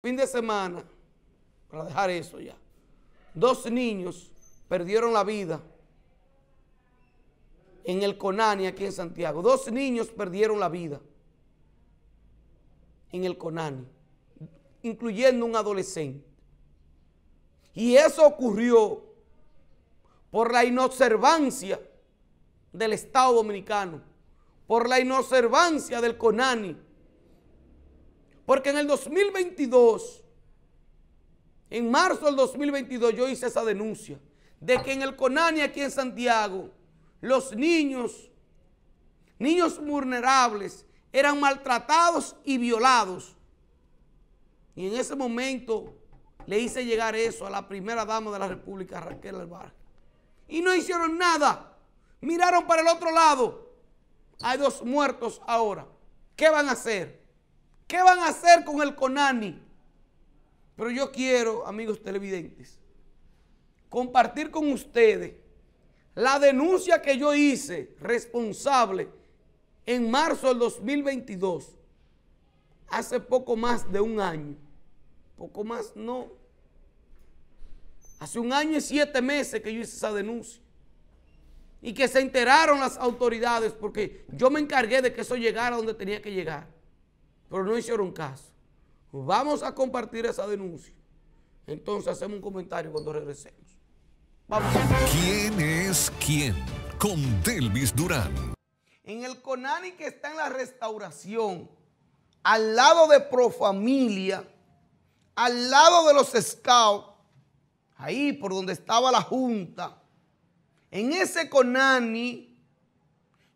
Fin de semana, para dejar eso ya, dos niños perdieron la vida en el Conani aquí en Santiago. Dos niños perdieron la vida en el Conani, incluyendo un adolescente. Y eso ocurrió por la inobservancia del Estado Dominicano, por la inobservancia del CONANI, porque en el 2022, en marzo del 2022, yo hice esa denuncia de que en el CONANI aquí en Santiago, los niños, niños vulnerables, eran maltratados y violados. Y en ese momento le hice llegar eso a la primera dama de la República, Raquel Alvar. Y no hicieron nada. Miraron para el otro lado. Hay dos muertos ahora. ¿Qué van a hacer? ¿Qué van a hacer con el Conani? Pero yo quiero, amigos televidentes, compartir con ustedes la denuncia que yo hice responsable en marzo del 2022, hace poco más de un año, poco más no, hace un año y siete meses que yo hice esa denuncia y que se enteraron las autoridades porque yo me encargué de que eso llegara donde tenía que llegar pero no hicieron caso. Vamos a compartir esa denuncia. Entonces hacemos un comentario cuando regresemos. Vamos. ¿Quién es quién? Con Delvis Durán. En el Conani que está en la restauración, al lado de Profamilia, al lado de los scouts, ahí por donde estaba la junta, en ese Conani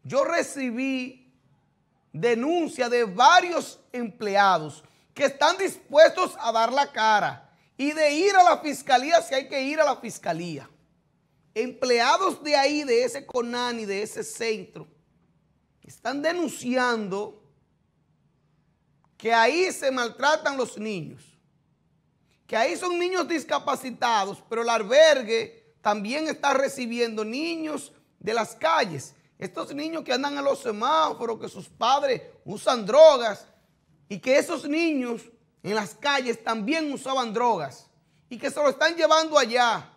yo recibí denuncia de varios empleados que están dispuestos a dar la cara y de ir a la fiscalía si hay que ir a la fiscalía. Empleados de ahí, de ese CONANI, de ese centro, están denunciando que ahí se maltratan los niños, que ahí son niños discapacitados, pero el albergue también está recibiendo niños de las calles estos niños que andan a los semáforos, que sus padres usan drogas y que esos niños en las calles también usaban drogas y que se lo están llevando allá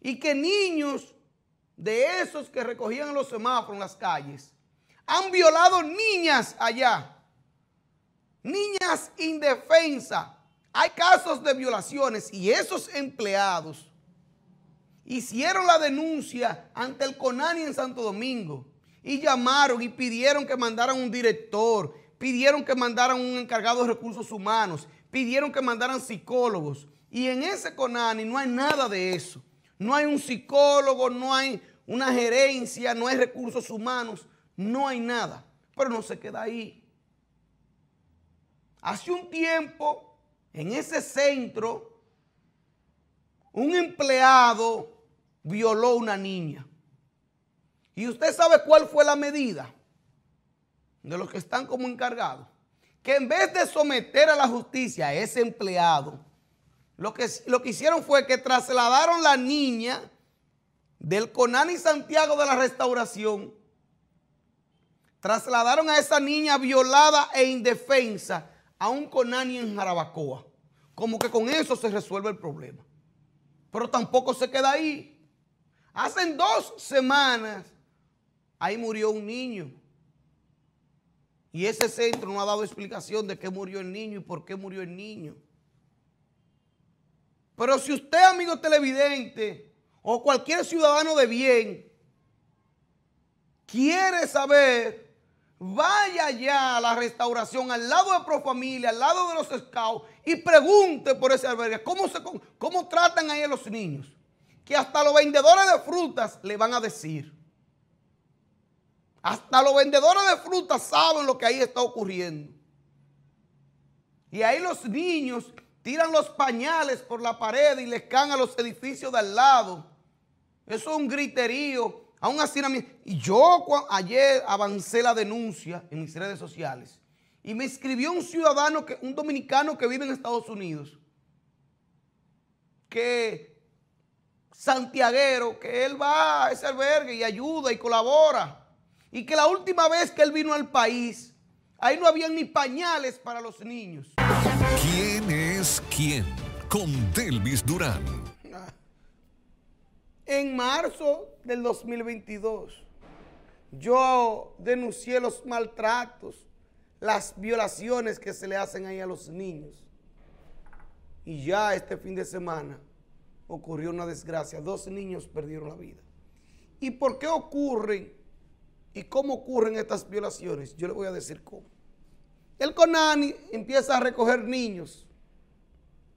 y que niños de esos que recogían los semáforos en las calles han violado niñas allá, niñas indefensa, Hay casos de violaciones y esos empleados hicieron la denuncia ante el CONANI en Santo Domingo y llamaron y pidieron que mandaran un director, pidieron que mandaran un encargado de recursos humanos, pidieron que mandaran psicólogos. Y en ese CONANI no hay nada de eso. No hay un psicólogo, no hay una gerencia, no hay recursos humanos, no hay nada. Pero no se queda ahí. Hace un tiempo, en ese centro, un empleado violó una niña. ¿Y usted sabe cuál fue la medida de los que están como encargados? Que en vez de someter a la justicia a ese empleado, lo que, lo que hicieron fue que trasladaron la niña del Conani Santiago de la Restauración, trasladaron a esa niña violada e indefensa a un Conani en Jarabacoa. Como que con eso se resuelve el problema. Pero tampoco se queda ahí. Hace dos semanas, ahí murió un niño. Y ese centro no ha dado explicación de qué murió el niño y por qué murió el niño. Pero si usted, amigo televidente, o cualquier ciudadano de bien, quiere saber, vaya ya a la restauración, al lado de Profamilia, al lado de los scouts, y pregunte por ese albergue, ¿cómo, se, cómo tratan ahí a los niños? hasta los vendedores de frutas le van a decir. Hasta los vendedores de frutas saben lo que ahí está ocurriendo. Y ahí los niños tiran los pañales por la pared y les caen a los edificios de al lado. Eso es un griterío, aún así Y yo ayer avancé la denuncia en mis redes sociales. Y me escribió un ciudadano, que, un dominicano que vive en Estados Unidos, que santiaguero que él va a ese albergue y ayuda y colabora. Y que la última vez que él vino al país, ahí no habían ni pañales para los niños. ¿Quién es quién? Con Delvis Durán. Ah. En marzo del 2022, yo denuncié los maltratos, las violaciones que se le hacen ahí a los niños. Y ya este fin de semana ocurrió una desgracia. Dos niños perdieron la vida. ¿Y por qué ocurren y cómo ocurren estas violaciones? Yo le voy a decir cómo. El CONANI empieza a recoger niños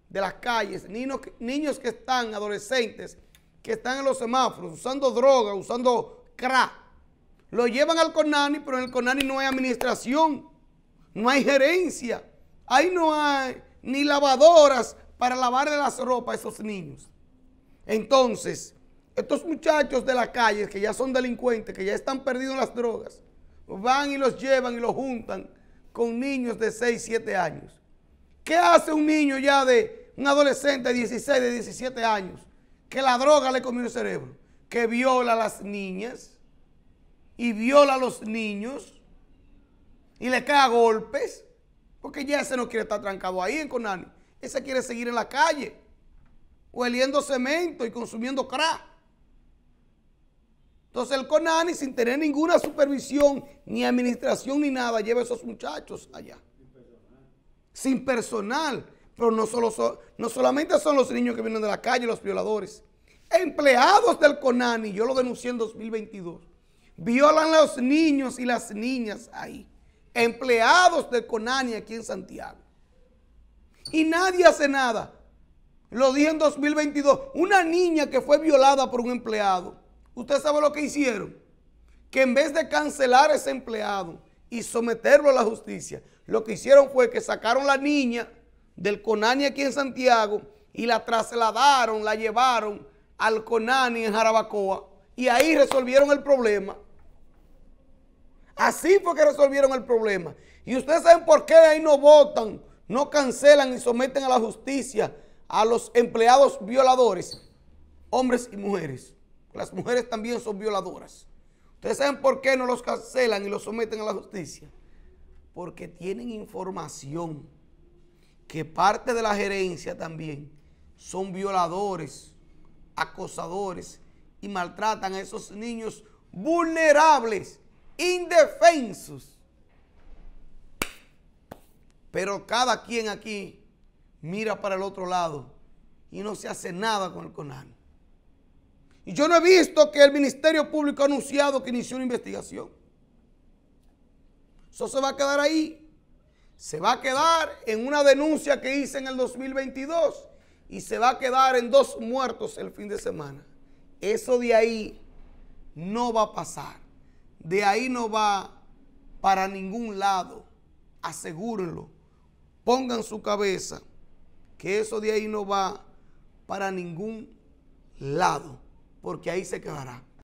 de las calles, niños que, están, adolescentes, que están en los semáforos, usando droga, usando crack. Lo llevan al CONANI, pero en el CONANI no hay administración, no hay gerencia, ahí no hay ni lavadoras para lavarle las ropas a esos niños. Entonces, estos muchachos de la calle que ya son delincuentes, que ya están perdidos en las drogas, van y los llevan y los juntan con niños de 6, 7 años. ¿Qué hace un niño ya de un adolescente de 16, de 17 años que la droga le comió el cerebro? Que viola a las niñas y viola a los niños y le cae a golpes porque ya ese no quiere estar trancado ahí en Conani. Ese quiere seguir en la calle o cemento y consumiendo crack. Entonces el CONANI sin tener ninguna supervisión, ni administración, ni nada, lleva a esos muchachos allá. Sin personal. Sin personal. Pero no, solo no solamente son los niños que vienen de la calle, los violadores. Empleados del CONANI, yo lo denuncié en 2022, violan a los niños y las niñas ahí. Empleados del CONANI aquí en Santiago. Y nadie hace nada. Lo dije en 2022. Una niña que fue violada por un empleado. ¿Usted sabe lo que hicieron? Que en vez de cancelar a ese empleado y someterlo a la justicia, lo que hicieron fue que sacaron la niña del Conani aquí en Santiago y la trasladaron, la llevaron al Conani en Jarabacoa y ahí resolvieron el problema. Así fue que resolvieron el problema. Y ustedes saben por qué ahí no votan, no cancelan y someten a la justicia a los empleados violadores, hombres y mujeres. Las mujeres también son violadoras. ¿Ustedes saben por qué no los cancelan y los someten a la justicia? Porque tienen información que parte de la gerencia también son violadores, acosadores y maltratan a esos niños vulnerables, indefensos. Pero cada quien aquí mira para el otro lado y no se hace nada con el CONAN. Y yo no he visto que el Ministerio Público ha anunciado que inició una investigación. Eso se va a quedar ahí. Se va a quedar en una denuncia que hice en el 2022 y se va a quedar en dos muertos el fin de semana. Eso de ahí no va a pasar. De ahí no va para ningún lado. Asegúrenlo. Pongan su cabeza que eso de ahí no va para ningún lado, porque ahí se quedará.